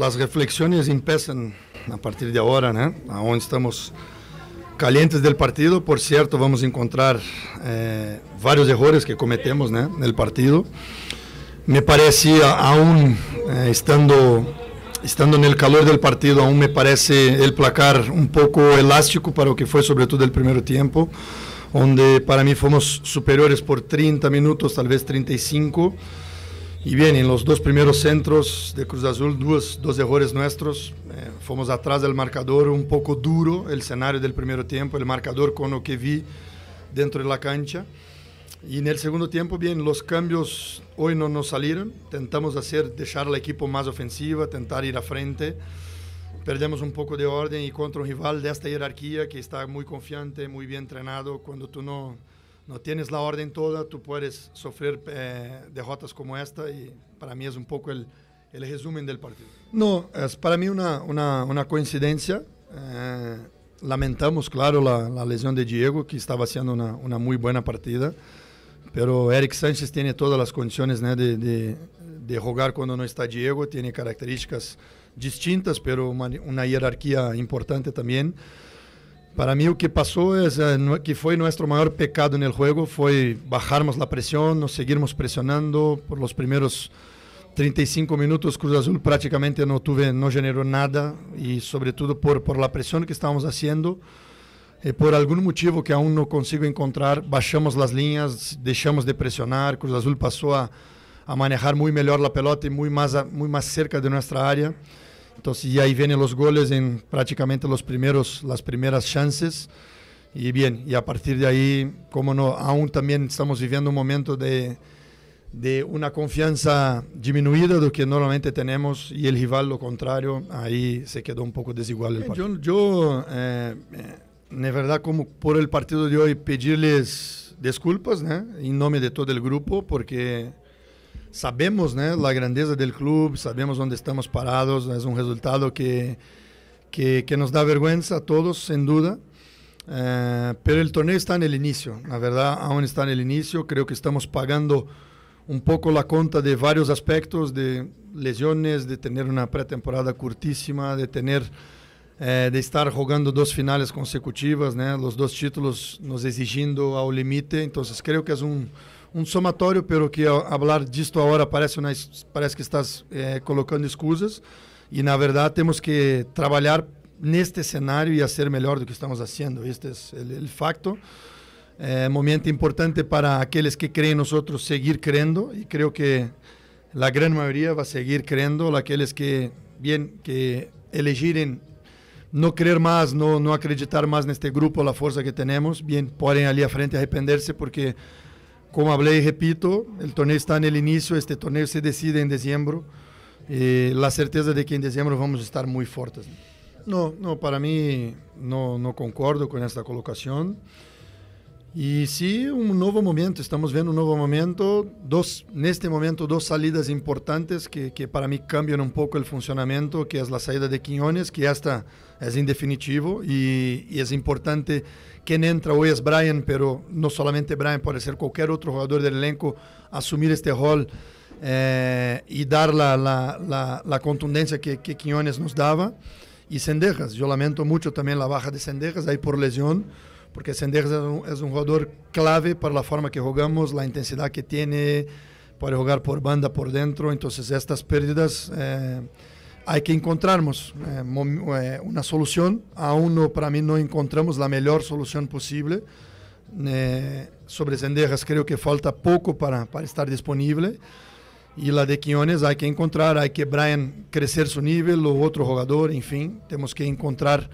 Las reflexiones empiezan a partir de ahora, ¿no? Aún estamos calientes del partido, por cierto, vamos a encontrar eh, varios errores que cometemos ¿no? en el partido. Me parece, aún eh, estando, estando en el calor del partido, aún me parece el placar un poco elástico para lo que fue sobre todo el primer tiempo, donde para mí fuimos superiores por 30 minutos, tal vez 35 y bien, en los dos primeros centros de Cruz Azul, dos, dos errores nuestros. Eh, fuimos atrás del marcador, un poco duro el escenario del primer tiempo, el marcador con lo que vi dentro de la cancha. Y en el segundo tiempo, bien, los cambios hoy no nos salieron. Tentamos hacer, dejar al equipo más ofensiva, tentar ir a frente. Perdemos un poco de orden y contra un rival de esta jerarquía que está muy confiante, muy bien entrenado, cuando tú no no tienes la orden toda, tú puedes sufrir eh, derrotas como esta y para mí es un poco el, el resumen del partido. No, es para mí una, una, coincidencia. Eh, lamentamos, claro, la, lesión de Diego, que estaba haciendo una, muy buena partida, pero Eric Sánchez tiene todas las condiciones de, jugar cuando no está Diego, tiene características distintas, pero una, jerarquía importante también. Para mí, lo que pasó es eh, que fue nuestro mayor pecado en el juego fue bajarnos la presión, nos seguimos presionando por los primeros 35 minutos. Cruz Azul prácticamente no tuve, no generó nada y sobre todo por por la presión que estábamos haciendo. e eh, por algum motivo que aún não consigo encontrar, baixamos as linhas deixamos de pressionar Cruz Azul passou a, a manejar muito melhor a pelota e muito mais muy cerca de nossa área. Entonces, y ahí vienen los goles en prácticamente los primeros, las primeras chances. Y bien, y a partir de ahí, como no, aún también estamos viviendo un momento de, de una confianza disminuida de lo que normalmente tenemos y el rival lo contrario, ahí se quedó un poco desigual el partido. Yo, yo de eh, verdad, como por el partido de hoy, pedirles disculpas, ¿no? en nombre de todo el grupo, porque sabemos la grandeza del club, sabemos dónde estamos parados, es un resultado que, que, nos da vergüenza a todos, sin duda. Eh, pero el torneo está en el inicio, la verdad, aún está en el inicio, creo que estamos pagando un poco la cuenta de varios aspectos, de lesiones, de tener una pretemporada curtísima, de tener... Eh, de estar jugando dos finales consecutivas, los dos títulos nos exigiendo al límite, entonces creo que es un, um somatório, pelo que falar disto agora parece, parece que estás é, colocando escusas, e na verdade temos que trabalhar neste cenário e a ser melhor do que estamos fazendo. Este é o facto. É um momento importante para aqueles que creem em nós seguir crendo, e creio que a grande maioria vai seguir crendo, aqueles que, bem, que elegirem não crer mais, não, não acreditar mais neste grupo, a força que temos, bem, podem ali à frente arrepender-se, porque Como hablé y repito, el torneo está en el inicio, este torneo se decide en diciembre. Eh, la certeza de que en diciembre vamos a estar muy fuertes. No, no, para mí no, no concordo con esta colocación. Y sí, un nuevo momento, estamos viendo un nuevo momento, dos, en este momento dos salidas importantes que, que, para mí cambian un poco el funcionamiento, que es la salida de Quiñones, que hasta es indefinitivo y, es importante quien entra hoy es Brian, pero no solamente Brian, puede ser cualquier otro jugador del elenco asumir este rol eh, y dar la, contundencia que, que, Quiñones nos daba. Y Sendejas, yo lamento mucho también la baja de Sendejas ahí por lesión porque Sendejas é um jogador é clave para a forma que jogamos, a intensidade que tem, pode jogar por banda, por dentro, Então, estas pérdidas eh, que encontrarmos eh, eh solução. aún para mim, não encontramos a melhor solução possível Eh, sobre Sendejas Creio que falta pouco para, para estar disponível E lá de Quiones, há que encontrar, há que Brian crescer seu nível, o outro jogador, enfim, temos que encontrar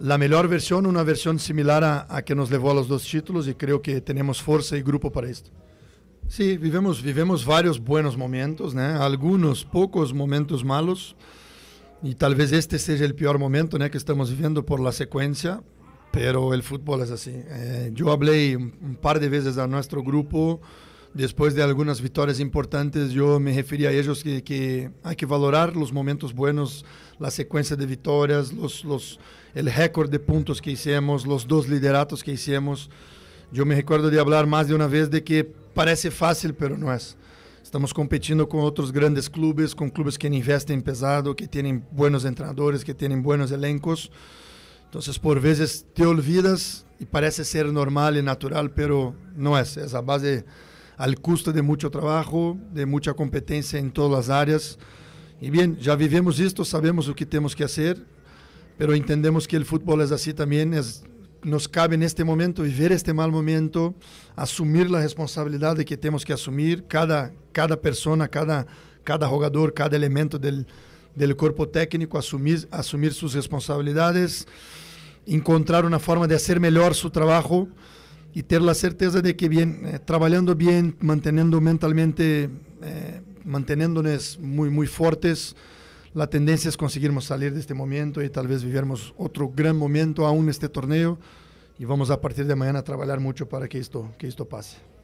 la melhor versão, uma versão similar a, a, que nos levou a dois títulos e creio que temos força e grupo para esto. Sí, vivemos, vivemos vários buenos momentos, né? Alguns poucos momentos malos e talvez este seja o pior momento né? que estamos viviendo por la sequência. pero o futebol é assim. Eh, falei um par de vezes a nosso grupo después de algunas victorias importantes, yo me refería a ellos que, que hay que valorar los momentos buenos, la secuencia de victorias, los, los, el récord de puntos que hicimos, los dos lideratos que hicimos. Yo me recuerdo de hablar más de una vez de que parece fácil, pero no es. Estamos competindo com outros grandes clubes, com clubes que investem pesado, que têm bons treinadores, que têm bons elencos. Então, por vezes te olvidas e parece ser normal e natural, pero não é. É a base al custo de mucho trabajo, de mucha competencia en todas las áreas. Y bien, ya vivimos esto, sabemos lo que tenemos que hacer, pero entendemos que el fútbol es así también, es, nos cabe en este momento vivir este mal momento, asumir la responsabilidad de que tenemos que asumir cada, cada persona, cada, cada jugador, cada elemento del, del corpo técnico, assumir, assumir suas responsabilidades, encontrar uma forma de fazer melhor seu trabalho y tener la certeza de que bien, eh, trabajando bien, manteniendo mentalmente, eh, manteniéndonos muy, muy fuertes, la tendencia es conseguirmos salir de este momento y tal vez vivamos otro gran momento aún este torneo y vamos a partir de mañana a trabajar mucho para que esto, que esto pase.